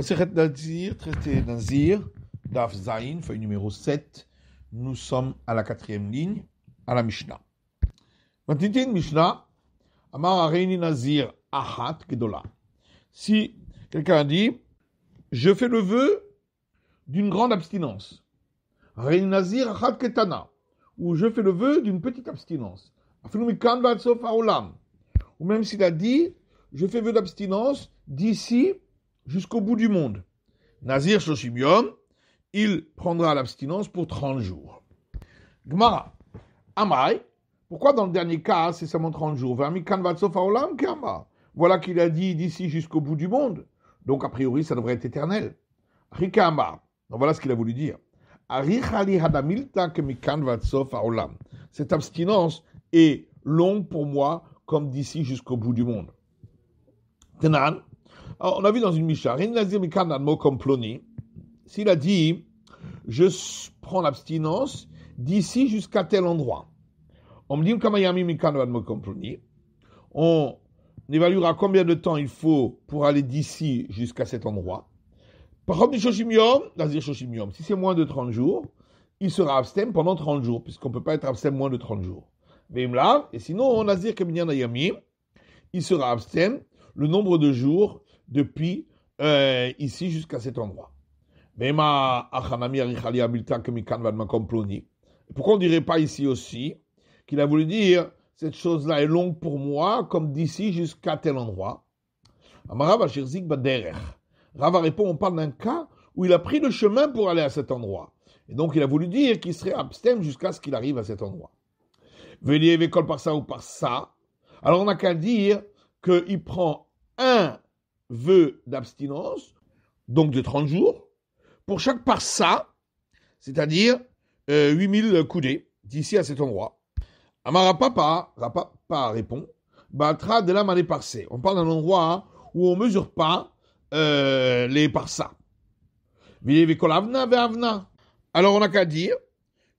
Maseret Nazir, traité Nazir, Daf Zain, feuille numéro 7. Nous sommes à la quatrième ligne, à la Mishnah. Matitin Mishnah, Amar Areini Nazir Ahat Gedola. Si quelqu'un dit, je fais le vœu d'une grande abstinence, Areini Nazir Ahat Ketana, ou je fais le vœu d'une petite abstinence, Afilumikam Vatsof Aolam, ou même s'il a dit, je fais vœu d'abstinence d'ici jusqu'au bout du monde. Nazir Shoshibiom, il prendra l'abstinence pour 30 jours. Gmara, Amai, pourquoi dans le dernier cas, c'est seulement 30 jours Voilà qu'il a dit d'ici jusqu'au bout du monde. Donc, a priori, ça devrait être éternel. Rikamba, voilà ce qu'il a voulu dire. Cette abstinence est longue pour moi comme d'ici jusqu'au bout du monde. Tenan, on a vu dans une Misha, s'il a dit, je prends l'abstinence d'ici jusqu'à tel endroit. On me dit, on évaluera combien de temps il faut pour aller d'ici jusqu'à cet endroit. Par si c'est moins de 30 jours, il sera abstem pendant 30 jours, puisqu'on ne peut pas être abstem moins de 30 jours. Et sinon, on a dit que il sera abstem le nombre de jours depuis euh, ici jusqu'à cet endroit. Pourquoi on ne dirait pas ici aussi qu'il a voulu dire cette chose-là est longue pour moi comme d'ici jusqu'à tel endroit Rava répond on parle d'un cas où il a pris le chemin pour aller à cet endroit. Et donc il a voulu dire qu'il serait abstem jusqu'à ce qu'il arrive à cet endroit. Velier école par ça ou par ça. Alors on n'a qu'à dire qu'il prend un vœux d'abstinence, donc de 30 jours, pour chaque parsa, c'est-à-dire 8000 euh, coudées, d'ici à cet endroit. papa, papa répond, Batra de la mané On parle d'un endroit où on ne mesure pas euh, les parsa. Alors on n'a qu'à dire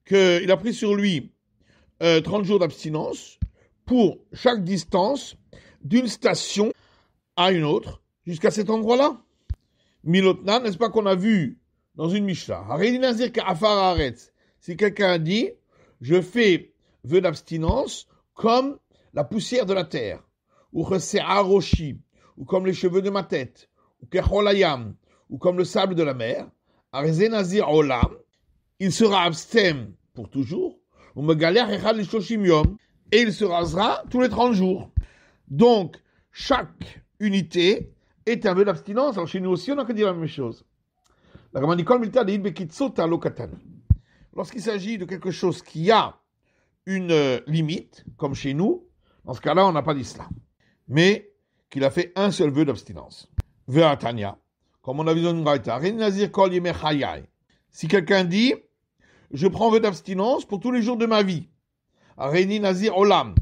qu'il a pris sur lui 30 euh, jours d'abstinence pour chaque distance d'une station à une autre, jusqu'à cet endroit-là. Milotna, n'est-ce pas qu'on a vu dans une Mishnah Si quelqu'un dit, je fais vœu d'abstinence comme la poussière de la terre, ou ou comme les cheveux de ma tête, ou ou comme le sable de la mer, il sera abstem pour toujours, ou et il se rasera tous les 30 jours. Donc, chaque unité est un vœu d'abstinence. Alors chez nous aussi, on n'a que dire la même chose. La Lorsqu'il s'agit de quelque chose qui a une euh, limite, comme chez nous, dans ce cas-là, on n'a pas d'islam. Mais qu'il a fait un seul vœu d'abstinence. Vœu à Tania. Comme on a vu dans une Si quelqu'un dit, je prends vœu d'abstinence pour tous les jours de ma vie. Reni Nazir Olam.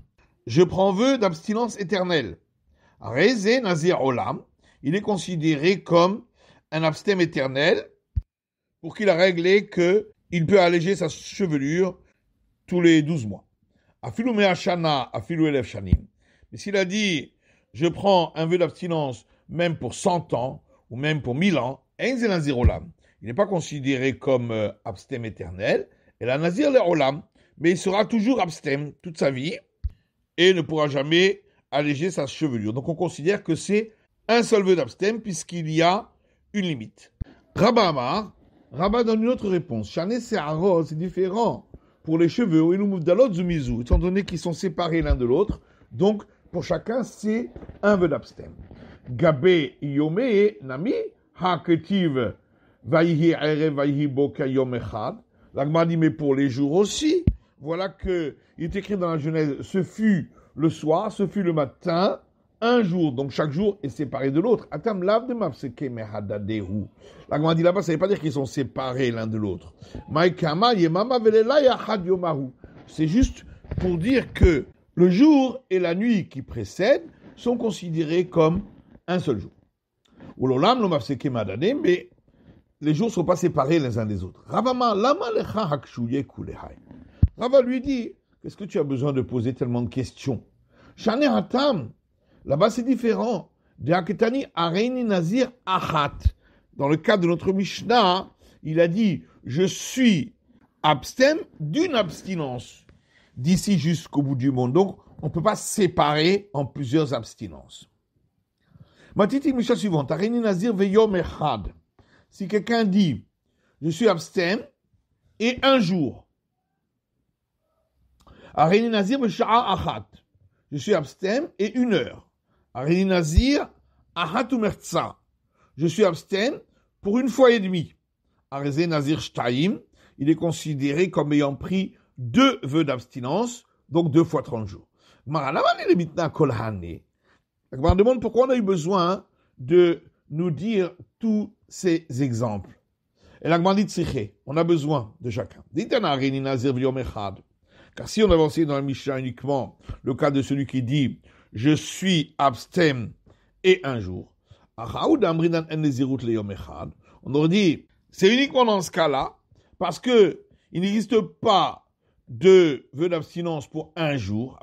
Je prends vœu d'abstinence éternelle. Reze Nazir Olam il est considéré comme un abstème éternel pour qu'il a réglé que il peut alléger sa chevelure tous les douze mois. Afilu shana, afilu elef shanim. Mais s'il a dit, je prends un vœu d'abstinence même pour 100 ans ou même pour 1000 ans, il n'est pas considéré comme euh, abstème éternel, et la nazir mais il sera toujours abstème toute sa vie et ne pourra jamais alléger sa chevelure. Donc on considère que c'est un seul vœu d'abstem puisqu'il y a une limite. Rabba Amar, Rabba donne une autre réponse. Chané rose, c'est différent pour les cheveux, ou Elumudalot Zumizu, étant donné qu'ils sont séparés l'un de l'autre. Donc, pour chacun, c'est un vœu d'abstem. Gabé yomé, Nami Haketiv Vaihi Ere Vaihi Boka Yom Echad. L'agma mais pour les jours aussi. Voilà que, il est écrit dans la Genèse, ce fut le soir, ce fut le matin, un jour, donc chaque jour est séparé de l'autre. Atam lav de La dit là-bas, ça ne veut pas dire qu'ils sont séparés l'un de l'autre. C'est juste pour dire que le jour et la nuit qui précèdent sont considérés comme un seul jour. Mais les jours ne sont pas séparés les uns des autres. Rava lui dit, qu'est-ce que tu as besoin de poser tellement de questions Shane Hatam, Là-bas, c'est différent. De Nazir Achat. Dans le cas de notre Mishnah, il a dit Je suis abstem d'une abstinence, d'ici jusqu'au bout du monde. Donc, on ne peut pas séparer en plusieurs abstinences. Ma Mishnah suivante Veyom Si quelqu'un dit Je suis abstem, et un jour. Nazir Achat. Je suis abstem et une heure. Nazir Je suis abstain pour une fois et demie. Nazir Shtaim, il est considéré comme ayant pris deux vœux d'abstinence, donc deux fois trente jours. On demande pourquoi on a eu besoin de nous dire tous ces exemples. Et on a besoin de chacun. Car si on avançait dans la Mishnah uniquement le cas de celui qui dit je suis abstem et un jour. On aurait dit, c'est uniquement dans ce cas-là, parce que il n'existe pas de vœu d'abstinence pour un jour.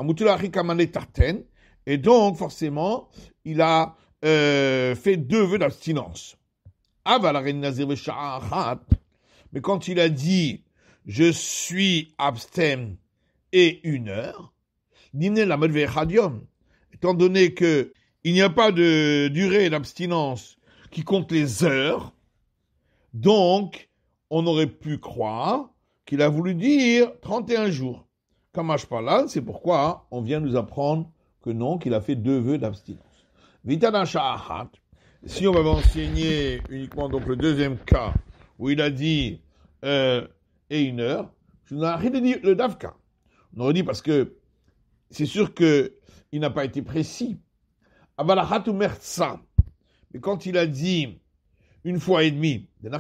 Et donc, forcément, il a euh, fait deux vœux d'abstinence. Mais quand il a dit, je suis abstem et une heure, étant donné que il n'y a pas de durée d'abstinence qui compte les heures, donc on aurait pu croire qu'il a voulu dire 31 jours. Comme c'est pourquoi on vient nous apprendre que non, qu'il a fait deux vœux d'abstinence. Vitadashahat, si on va enseigner uniquement donc le deuxième cas, où il a dit euh, et une heure, je n'aurais rien dit le Davka. On aurait dit parce que c'est sûr que il n'a pas été précis. Mais quand il a dit une fois et demie, de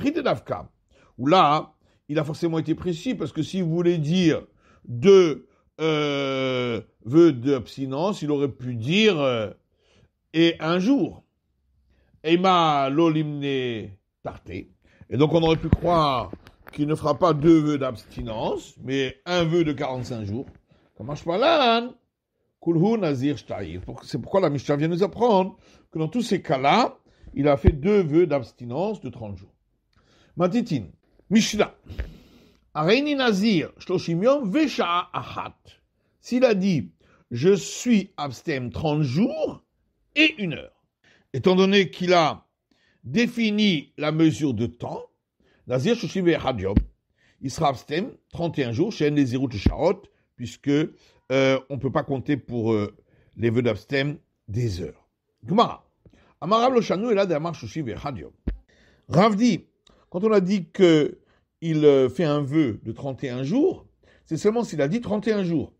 là, il a forcément été précis, parce que s'il voulait dire deux euh, voeux d'abstinence, il aurait pu dire euh, et un jour. Eima tarté. Et donc on aurait pu croire qu'il ne fera pas deux voeux d'abstinence, mais un vœu de 45 jours. Comment je parle Kulhu Nazir C'est pourquoi la Mishnah vient nous apprendre que dans tous ces cas-là, il a fait deux vœux d'abstinence de 30 jours. Matitin, Mishnah. Nazir Ahat. S'il a dit je suis abstem 30 jours et une heure. Étant donné qu'il a défini la mesure de temps, Nazir il sera abstème 31 jours chez Nezirut Sharot, puisque euh, on ne peut pas compter pour euh, les vœux d'abstem des heures. Gmara. est là d'Amar Rav quand on a dit qu'il euh, fait un vœu de 31 jours, c'est seulement s'il a dit 31 jours.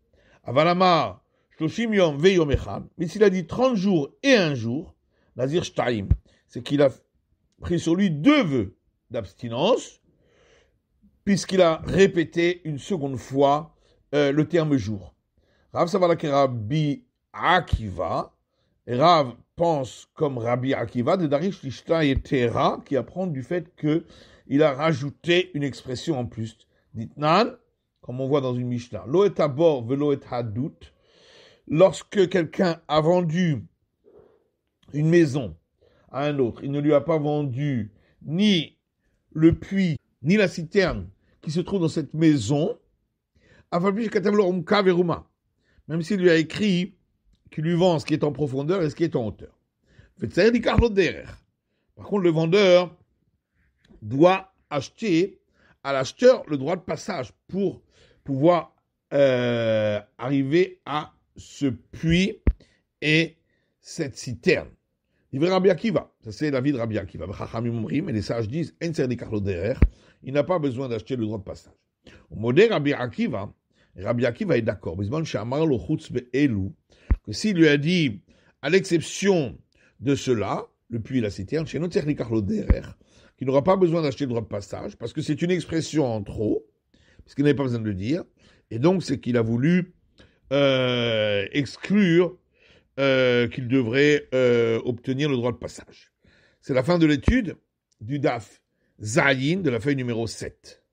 Yom Mais s'il a dit 30 jours et un jour, Nazir Shtaim, c'est qu'il a pris sur lui deux vœux d'abstinence, puisqu'il a répété une seconde fois le terme jour. Rav Rabbi Akiva, Rav pense comme Rabbi Akiva de Darish Lishta et Tera, qui apprend du fait que il a rajouté une expression en plus. Nitnan, comme on voit dans une Mishnah. Lo et abor, velo et hadout. Lorsque quelqu'un a vendu une maison à un autre, il ne lui a pas vendu ni le puits, ni la citerne qui se trouve dans cette maison même s'il lui a écrit qu'il lui vend ce qui est en profondeur et ce qui est en hauteur. Par contre, le vendeur doit acheter à l'acheteur le droit de passage pour pouvoir euh, arriver à ce puits et cette citerne. Il veut Rabbi va. Ça, c'est la de Rabbi Akiva. Mais les sages disent, il n'a pas besoin d'acheter le droit de passage. Au modèle Rabbi Akiva, Rabiaki va être d'accord. Que s'il lui a dit, à l'exception de cela, le puits la cité, qu'il n'aura pas besoin d'acheter le droit de passage, parce que c'est une expression en trop, parce qu'il n'avait pas besoin de le dire, et donc c'est qu'il a voulu euh, exclure euh, qu'il devrait euh, obtenir le droit de passage. C'est la fin de l'étude du DAF Zayin de la feuille numéro 7.